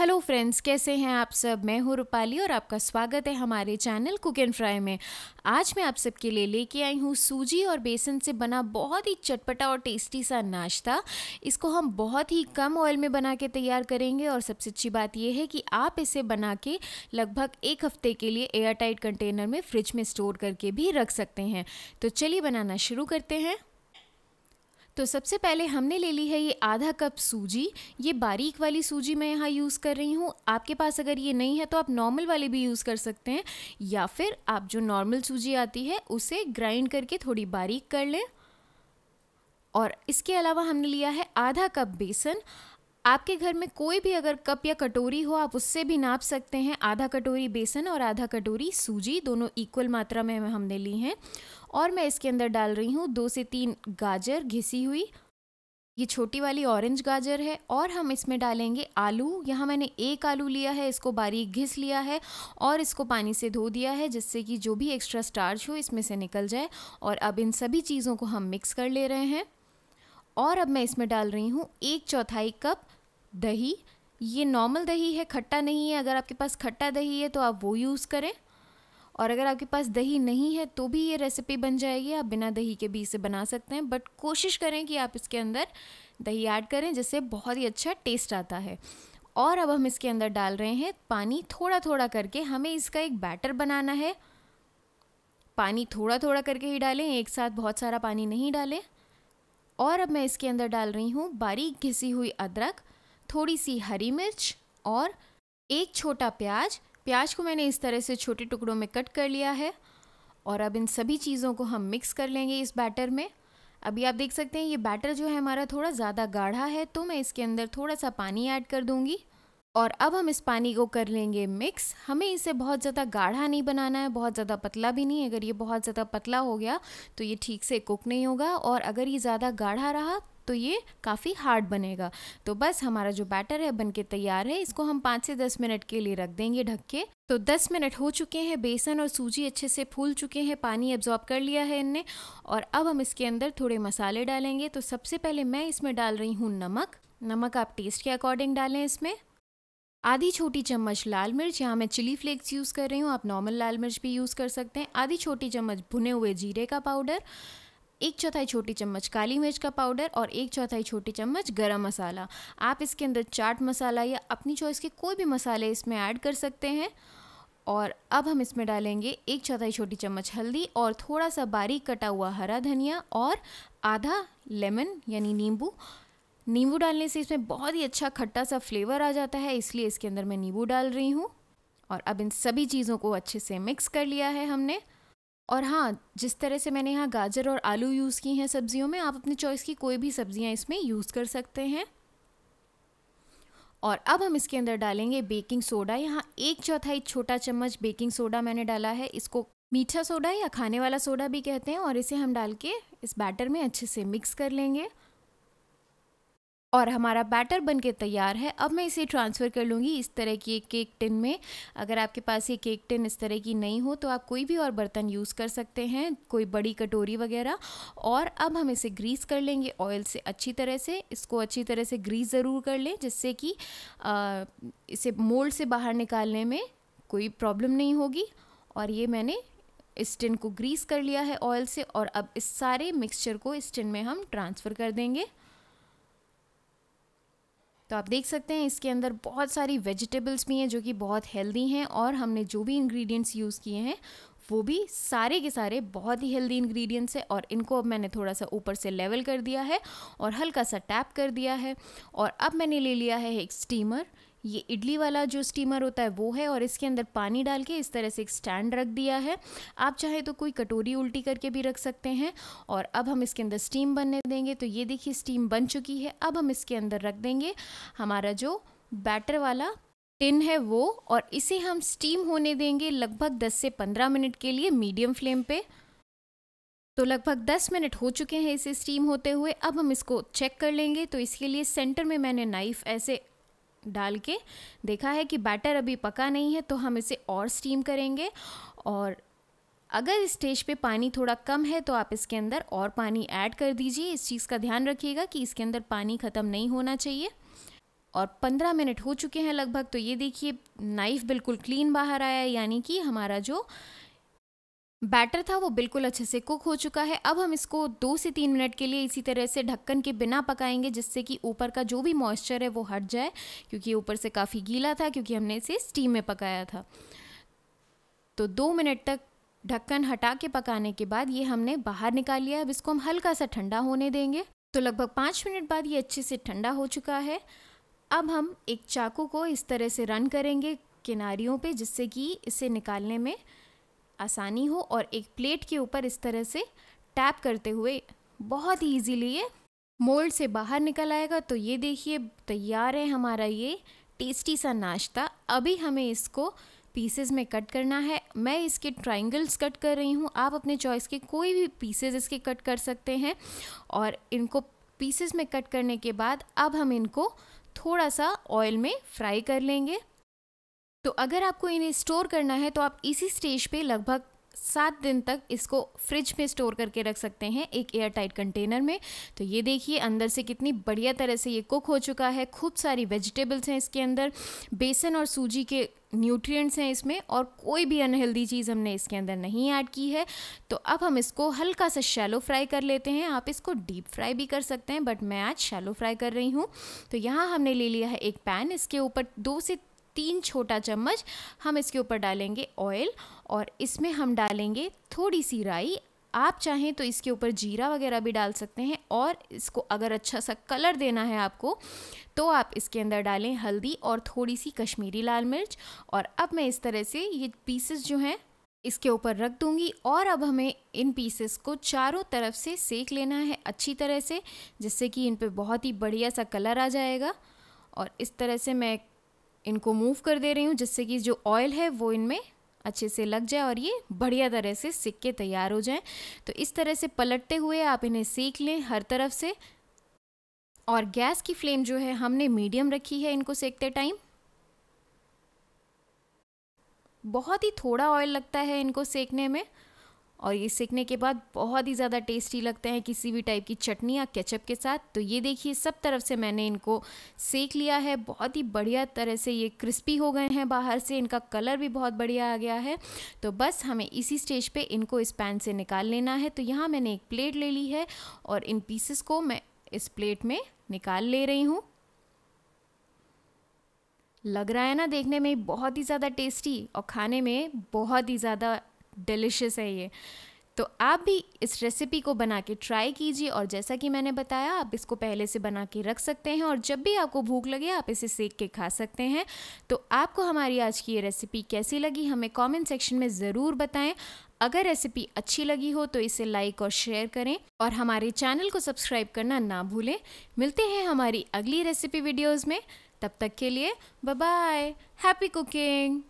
hello friends कैसे हैं आप सब मैं हूँ रूपाली और आपका स्वागत है हमारे चैनल कुक एंड फ्राई में आज मैं आप सबके लिए लेके आई हूँ सूजी और बेसन से बना बहुत ही चटपटा और टेस्टी सा नाश्ता इसको हम बहुत ही कम ऑयल में बना के तैयार करेंगे और सबसे अच्छी बात यह है कि आप इसे बना के लगभग एक हफ्ते के लिए एयर टाइट कंटेनर में फ्रिज में स्टोर करके भी रख सकते हैं तो चलिए बनाना शुरू करते हैं तो सबसे पहले हमने ले ली है ये आधा कप सूजी ये बारीक वाली सूजी मैं यहाँ यूज़ कर रही हूँ आपके पास अगर ये नहीं है तो आप नॉर्मल वाली भी यूज़ कर सकते हैं या फिर आप जो नॉर्मल सूजी आती है उसे ग्राइंड करके थोड़ी बारीक कर लें और इसके अलावा हमने लिया है आधा कप बेसन आपके घर में कोई भी अगर कप या कटोरी हो आप उससे भी नाप सकते हैं आधा कटोरी बेसन और आधा कटोरी सूजी दोनों इक्वल मात्रा में हमने ली हैं और मैं इसके अंदर डाल रही हूँ दो से तीन गाजर घिसी हुई ये छोटी वाली ऑरेंज गाजर है और हम इसमें डालेंगे आलू यहाँ मैंने एक आलू लिया है इसको बारीक घिस लिया है और इसको पानी से धो दिया है जिससे कि जो भी एक्स्ट्रा स्टार्च हो इसमें से निकल जाए और अब इन सभी चीज़ों को हम मिक्स कर ले रहे हैं और अब मैं इसमें डाल रही हूँ एक चौथाई कप दही ये नॉर्मल दही है खट्टा नहीं है अगर आपके पास खट्टा दही है तो आप वो यूज़ करें और अगर आपके पास दही नहीं है तो भी ये रेसिपी बन जाएगी आप बिना दही के भी इसे बना सकते हैं बट कोशिश करें कि आप इसके अंदर दही ऐड करें जिससे बहुत ही अच्छा टेस्ट आता है और अब हम इसके अंदर डाल रहे हैं पानी थोड़ा थोड़ा करके हमें इसका एक बैटर बनाना है पानी थोड़ा थोड़ा करके ही डालें एक साथ बहुत सारा पानी नहीं डालें और अब मैं इसके अंदर डाल रही हूँ बारीक घिसी हुई अदरक थोड़ी सी हरी मिर्च और एक छोटा प्याज प्याज को मैंने इस तरह से छोटे टुकड़ों में कट कर लिया है और अब इन सभी चीज़ों को हम मिक्स कर लेंगे इस बैटर में अभी आप देख सकते हैं ये बैटर जो है हमारा थोड़ा ज़्यादा गाढ़ा है तो मैं इसके अंदर थोड़ा सा पानी ऐड कर दूँगी और अब हम इस पानी को कर लेंगे मिक्स हमें इसे बहुत ज़्यादा गाढ़ा नहीं बनाना है बहुत ज़्यादा पतला भी नहीं अगर ये बहुत ज़्यादा पतला हो गया तो ये ठीक से कुक नहीं होगा और अगर ये ज़्यादा गाढ़ा रहा तो ये काफ़ी हार्ड बनेगा तो बस हमारा जो बैटर है बन के तैयार है इसको हम पाँच से दस मिनट के लिए रख देंगे ढक के तो दस मिनट हो चुके हैं बेसन और सूजी अच्छे से फूल चुके हैं पानी एब्जॉर्ब कर लिया है इनने और अब हम इसके अंदर थोड़े मसाले डालेंगे तो सबसे पहले मैं इसमें डाल रही हूँ नमक नमक आप टेस्ट के अकॉर्डिंग डालें इसमें आधी छोटी चम्मच लाल मिर्च यहाँ मैं चिली फ्लेक्स यूज़ कर रही हूँ आप नॉर्मल लाल मिर्च भी यूज़ कर सकते हैं आधी छोटी चम्मच भुने हुए जीरे का पाउडर एक चौथाई छोटी चम्मच काली मिर्च का पाउडर और एक चौथाई छोटी चम्मच गरम मसाला आप इसके अंदर चाट मसाला या अपनी चॉइस के कोई भी मसाले इसमें ऐड कर सकते हैं और अब हम इसमें डालेंगे एक चौथाई छोटी चम्मच हल्दी और थोड़ा सा बारीक कटा हुआ हरा धनिया और आधा लेमन यानी नींबू नींबू डालने से इसमें बहुत ही अच्छा खट्टा सा फ्लेवर आ जाता है इसलिए इसके अंदर मैं नींबू डाल रही हूँ और अब इन सभी चीज़ों को अच्छे से मिक्स कर लिया है हमने और हाँ जिस तरह से मैंने यहाँ गाजर और आलू यूज़ की हैं सब्जियों में आप अपनी चॉइस की कोई भी सब्जियाँ इसमें यूज़ कर सकते हैं और अब हम इसके अंदर डालेंगे बेकिंग सोडा यहाँ एक चौथाई छोटा चम्मच बेकिंग सोडा मैंने डाला है इसको मीठा सोडा या खाने वाला सोडा भी कहते हैं और इसे हम डाल के इस बैटर में अच्छे से मिक्स कर लेंगे और हमारा बैटर बन के तैयार है अब मैं इसे ट्रांसफ़र कर लूँगी इस तरह की एक केक टिन में अगर आपके पास ये केक टिन इस तरह की नहीं हो तो आप कोई भी और बर्तन यूज़ कर सकते हैं कोई बड़ी कटोरी वगैरह और अब हम इसे ग्रीस कर लेंगे ऑयल से अच्छी तरह से इसको अच्छी तरह से ग्रीस ज़रूर कर लें जिससे कि इसे मोल्ड से बाहर निकालने में कोई प्रॉब्लम नहीं होगी और ये मैंने इस टिन को ग्रीस कर लिया है ऑयल से और अब इस सारे मिक्सचर को इस टिन में हम ट्रांसफ़र कर देंगे तो आप देख सकते हैं इसके अंदर बहुत सारी वेजिटेबल्स भी हैं जो कि बहुत हेल्दी हैं और हमने जो भी इंग्रेडिएंट्स यूज़ किए हैं वो भी सारे के सारे बहुत ही हेल्दी इंग्रेडिएंट्स हैं और इनको अब मैंने थोड़ा सा ऊपर से लेवल कर दिया है और हल्का सा टैप कर दिया है और अब मैंने ले लिया है एक स्टीमर ये इडली वाला जो स्टीमर होता है वो है और इसके अंदर पानी डाल के इस तरह से एक स्टैंड रख दिया है आप चाहे तो कोई कटोरी उल्टी करके भी रख सकते हैं और अब हम इसके अंदर स्टीम बनने देंगे तो ये देखिए स्टीम बन चुकी है अब हम इसके अंदर रख देंगे हमारा जो बैटर वाला टिन है वो और इसे हम स्टीम होने देंगे लगभग 10 से 15 मिनट के लिए मीडियम फ्लेम पे तो लगभग 10 मिनट हो चुके हैं इसे स्टीम होते हुए अब हम इसको चेक कर लेंगे तो इसके लिए सेंटर में मैंने नाइफ़ ऐसे डाल के देखा है कि बैटर अभी पका नहीं है तो हम इसे और स्टीम करेंगे और अगर स्टेज पे पानी थोड़ा कम है तो आप इसके अंदर और पानी ऐड कर दीजिए इस चीज़ का ध्यान रखिएगा कि इसके अंदर पानी ख़त्म नहीं होना चाहिए और 15 मिनट हो चुके हैं लगभग तो ये देखिए नाइफ़ बिल्कुल क्लीन बाहर आया यानी कि हमारा जो बैटर था वो बिल्कुल अच्छे से कुक हो चुका है अब हम इसको दो से तीन मिनट के लिए इसी तरह से ढक्कन के बिना पकाएंगे जिससे कि ऊपर का जो भी मॉइस्चर है वो हट जाए क्योंकि ऊपर से काफ़ी गीला था क्योंकि हमने इसे स्टीम में पकाया था तो दो मिनट तक ढक्कन हटा के पकाने के बाद ये हमने बाहर निकाल लिया अब इसको हम हल्का सा ठंडा होने देंगे तो लगभग पाँच मिनट बाद ये अच्छे से ठंडा हो चुका है अब हम एक चाकू को इस तरह से रन करेंगे किनारियों पे जिससे कि इसे निकालने में आसानी हो और एक प्लेट के ऊपर इस तरह से टैप करते हुए बहुत ही ईजीली ये मोल्ड से बाहर निकल आएगा तो ये देखिए तैयार है हमारा ये टेस्टी सा नाश्ता अभी हमें इसको पीसेज में कट करना है मैं इसके ट्राइंगल्स कट कर रही हूँ आप अपने चॉइस के कोई भी पीसेस इसके कट कर सकते हैं और इनको पीसेस में कट करने के बाद अब हम इनको थोड़ा सा ऑयल में फ्राई कर लेंगे तो अगर आपको इन्हें स्टोर करना है तो आप इसी स्टेज पे लगभग सात दिन तक इसको फ्रिज में स्टोर करके रख सकते हैं एक एयर टाइट कंटेनर में तो ये देखिए अंदर से कितनी बढ़िया तरह से ये कुक हो चुका है खूब सारी वेजिटेबल्स हैं इसके अंदर बेसन और सूजी के न्यूट्रिएंट्स हैं इसमें और कोई भी अनहेल्दी चीज़ हमने इसके अंदर नहीं ऐड की है तो अब हम इसको हल्का सा शैलो फ्राई कर लेते हैं आप इसको डीप फ्राई भी कर सकते हैं बट मैं आज शैलो फ्राई कर रही हूँ तो यहाँ हमने ले लिया है एक पैन इसके ऊपर दो से तीन छोटा चम्मच हम इसके ऊपर डालेंगे ऑयल और इसमें हम डालेंगे थोड़ी सी राई आप चाहें तो इसके ऊपर जीरा वगैरह भी डाल सकते हैं और इसको अगर अच्छा सा कलर देना है आपको तो आप इसके अंदर डालें हल्दी और थोड़ी सी कश्मीरी लाल मिर्च और अब मैं इस तरह से ये पीसेस जो हैं इसके ऊपर रख दूंगी और अब हमें इन पीसेस को चारों तरफ से सेक लेना है अच्छी तरह से जिससे कि इन पर बहुत ही बढ़िया सा कलर आ जाएगा और इस तरह से मैं इनको मूव कर दे रही हूँ जिससे कि जो ऑयल है वो इनमें अच्छे से लग जाए और ये बढ़िया तरह से सिक के तैयार हो जाएं तो इस तरह से पलटते हुए आप इन्हें सेक लें हर तरफ से और गैस की फ्लेम जो है हमने मीडियम रखी है इनको सेकते टाइम बहुत ही थोड़ा ऑयल लगता है इनको सेकने में और ये सेकने के बाद बहुत ही ज़्यादा टेस्टी लगते हैं किसी भी टाइप की चटनी या केचप के साथ तो ये देखिए सब तरफ से मैंने इनको सेक लिया है बहुत ही बढ़िया तरह से ये क्रिस्पी हो गए हैं बाहर से इनका कलर भी बहुत बढ़िया आ गया है तो बस हमें इसी स्टेज पे इनको इस पैन से निकाल लेना है तो यहाँ मैंने एक प्लेट ले ली है और इन पीसेस को मैं इस प्लेट में निकाल ले रही हूँ लग रहा है ना देखने में बहुत ही ज़्यादा टेस्टी और खाने में बहुत ही ज़्यादा डिलिशियस है ये तो आप भी इस रेसिपी को बना के ट्राई कीजिए और जैसा कि मैंने बताया आप इसको पहले से बना के रख सकते हैं और जब भी आपको भूख लगे आप इसे सेक के खा सकते हैं तो आपको हमारी आज की ये रेसिपी कैसी लगी हमें कमेंट सेक्शन में ज़रूर बताएं अगर रेसिपी अच्छी लगी हो तो इसे लाइक और शेयर करें और हमारे चैनल को सब्सक्राइब करना ना भूलें मिलते हैं हमारी अगली रेसिपी वीडियोज़ में तब तक के लिए बाय हैप्पी कुकिंग